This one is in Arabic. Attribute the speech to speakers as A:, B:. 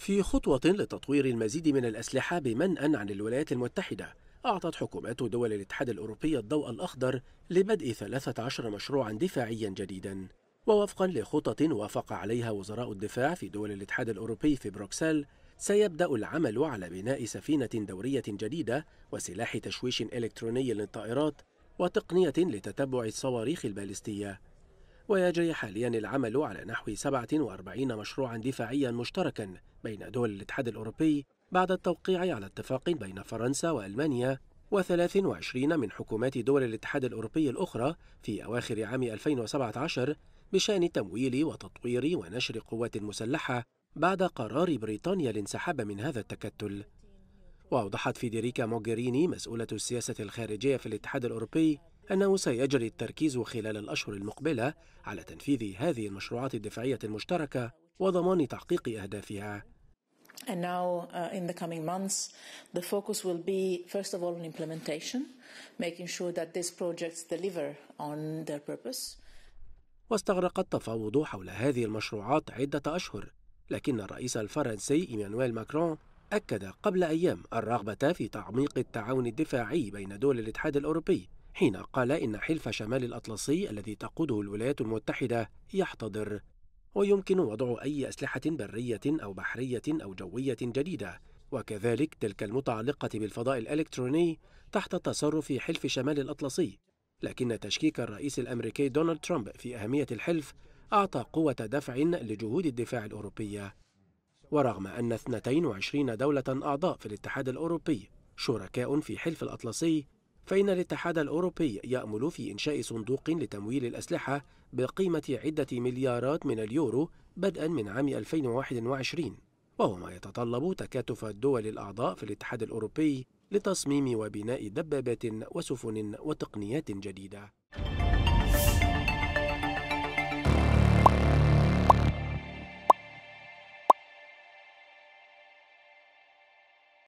A: في خطوة لتطوير المزيد من الأسلحة بمنأ عن الولايات المتحدة أعطت حكومات دول الاتحاد الأوروبي الضوء الأخضر لبدء 13 مشروعا دفاعيا جديدا ووفقا لخطط وافق عليها وزراء الدفاع في دول الاتحاد الأوروبي في بروكسل سيبدأ العمل على بناء سفينة دورية جديدة وسلاح تشويش إلكتروني للطائرات وتقنية لتتبع الصواريخ البالستية ويجري حاليا العمل على نحو 47 مشروعا دفاعيا مشتركا بين دول الاتحاد الأوروبي بعد التوقيع على اتفاق بين فرنسا وألمانيا و23 من حكومات دول الاتحاد الأوروبي الأخرى في أواخر عام 2017 بشأن تمويل وتطوير ونشر قوات مسلحة بعد قرار بريطانيا الانسحاب من هذا التكتل وأوضحت فيدريكا موغيريني مسؤولة السياسة الخارجية في الاتحاد الأوروبي أنه سيجري التركيز خلال الأشهر المقبلة على تنفيذ هذه المشروعات الدفاعية المشتركة وضمان تحقيق أهدافها
B: And now, uh, in the coming months, the focus will be, first of all, on implementation, making sure that these projects deliver on their purpose.
A: واستغرق التفاوض حول هذه المشروعات عدة أشهر، لكن الرئيس الفرنسي إيمانويل ماكرون أكد قبل أيام الرغبة في تعميق التعاون الدفاعي بين دول الاتحاد الأوروبي حين قال إن حلف شمال الأطلسي الذي تقوده الولايات المتحدة يحتضر ويمكن وضع أي أسلحة برية أو بحرية أو جوية جديدة وكذلك تلك المتعلقة بالفضاء الإلكتروني تحت تصرف حلف شمال الأطلسي لكن تشكيك الرئيس الأمريكي دونالد ترامب في أهمية الحلف أعطى قوة دفع لجهود الدفاع الأوروبية ورغم أن 22 دولة أعضاء في الاتحاد الأوروبي شركاء في حلف الأطلسي فإن الاتحاد الأوروبي يأمل في إنشاء صندوق لتمويل الأسلحة بقيمة عدة مليارات من اليورو بدءا من عام 2021 وهو ما يتطلب تكاتف الدول الأعضاء في الاتحاد الأوروبي لتصميم وبناء دبابات وسفن وتقنيات جديدة